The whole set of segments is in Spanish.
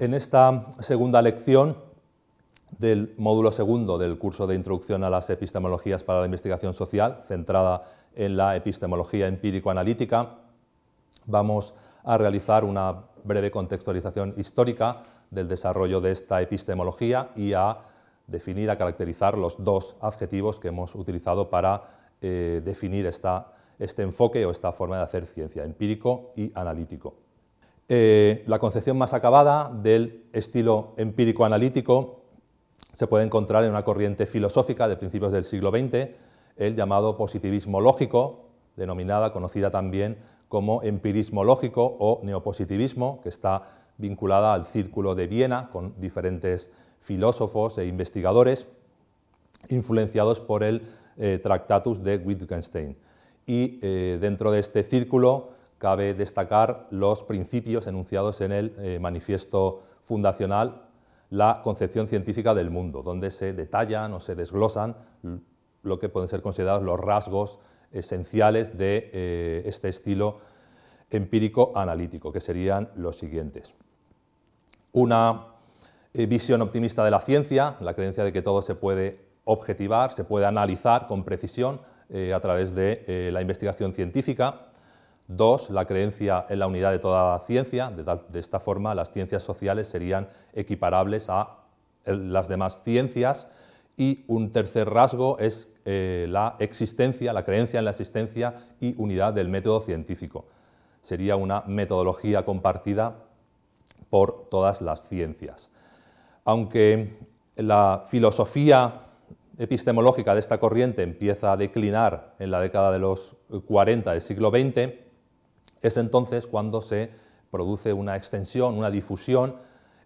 en esta segunda lección del módulo segundo del curso de Introducción a las Epistemologías para la Investigación Social, centrada en la epistemología empírico-analítica, vamos a realizar una breve contextualización histórica del desarrollo de esta epistemología y a definir, a caracterizar los dos adjetivos que hemos utilizado para eh, definir este enfoque o esta forma de hacer ciencia, empírico y analítico. Eh, la concepción más acabada del estilo empírico-analítico se puede encontrar en una corriente filosófica de principios del siglo XX, el llamado positivismo lógico, denominada, conocida también como empirismo lógico o neopositivismo, que está vinculada al Círculo de Viena con diferentes filósofos e investigadores influenciados por el eh, Tractatus de Wittgenstein. Y eh, dentro de este círculo cabe destacar los principios enunciados en el eh, manifiesto fundacional, la concepción científica del mundo, donde se detallan o se desglosan lo que pueden ser considerados los rasgos esenciales de eh, este estilo empírico analítico, que serían los siguientes. Una eh, visión optimista de la ciencia, la creencia de que todo se puede objetivar, se puede analizar con precisión a través de la investigación científica, Dos, la creencia en la unidad de toda ciencia. De, esta forma, las ciencias sociales serían equiparables a eh, las demás ciencias. Y un tercer rasgo es eh, la existencia, la creencia en la existencia y unidad del método científico. Sería una metodología compartida por todas las ciencias. Aunque la filosofía epistemológica de esta corriente empieza a declinar en la década de los 40 del siglo XX, es entonces cuando se produce una extensión, una difusión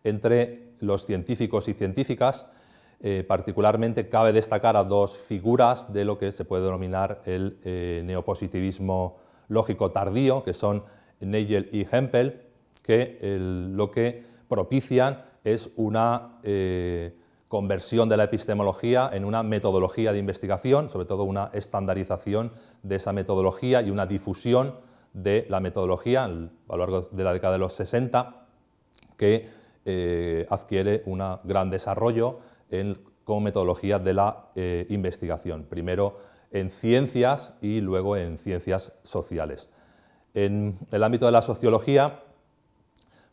entre los científicos y científicas. Eh, particularmente cabe destacar a dos figuras de lo que se puede denominar el eh, neopositivismo lógico tardío, que son Nagel y Hempel, que lo que propician es una eh, conversión de la epistemología en una metodología de investigación, sobre todo una estandarización de esa metodología y una difusión de la metodología a lo largo de la década de los 60, que eh, adquiere un gran desarrollo como metodología de la eh, investigación, primero en ciencias y luego en ciencias sociales. En el ámbito de la sociología,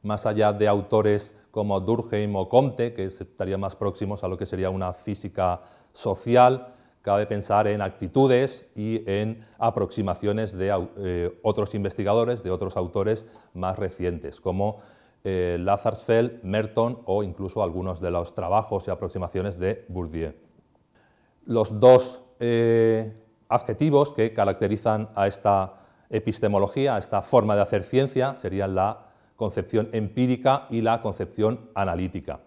más allá de autores como Durkheim o Comte, que estarían más próximos a lo que sería una física social, cabe pensar en actitudes y en aproximaciones de eh, otros investigadores, de otros autores más recientes, como eh, Lazarsfeld, Merton o incluso algunos de los trabajos y aproximaciones de Bourdieu. Los dos eh, adjetivos que caracterizan a esta epistemología, a esta forma de hacer ciencia, serían la concepción empírica y la concepción analítica.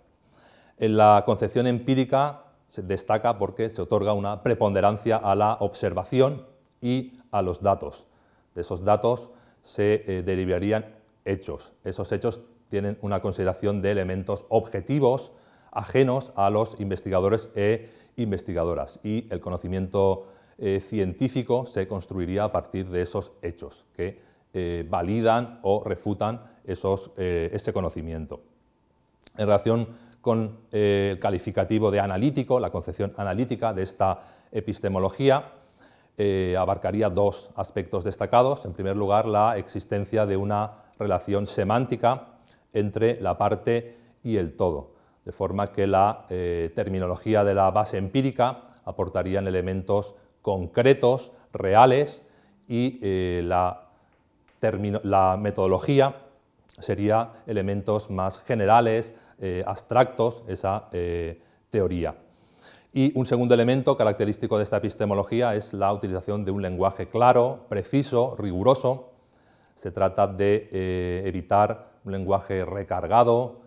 En la concepción empírica se destaca porque se otorga una preponderancia a la observación y a los datos. De esos datos se eh, derivarían hechos. Esos hechos tienen una consideración de elementos objetivos ajenos a los investigadores e investigadoras y el conocimiento eh, científico se construiría a partir de esos hechos que eh, validan o refutan ese conocimiento. En relación con eh, el calificativo de analítico, la concepción analítica de esta epistemología. Eh, abarcaría dos aspectos destacados. En primer lugar, la existencia de una relación semántica entre la parte y el todo, de forma que la eh, terminología de la base empírica aportaría elementos concretos, reales, y la metodología sería elementos más generales, eh, abstractos esa eh, teoría. Y un segundo elemento característico de esta epistemología es la utilización de un lenguaje claro, preciso, riguroso. Se trata de eh, evitar un lenguaje recargado,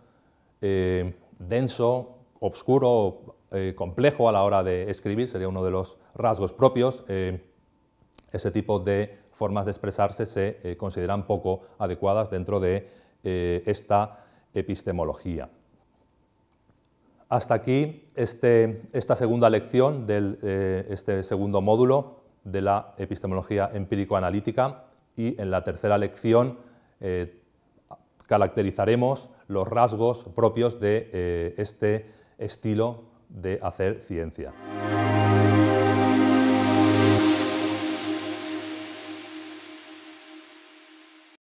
denso, obscuro, complejo a la hora de escribir, sería uno de los rasgos propios. ese tipo de formas de expresarse se consideran poco adecuadas dentro de esta epistemología. Hasta aquí este, esta segunda lección de eh, este segundo módulo de la epistemología empírico-analítica y en la tercera lección eh, caracterizaremos los rasgos propios de eh, este estilo de hacer ciencia.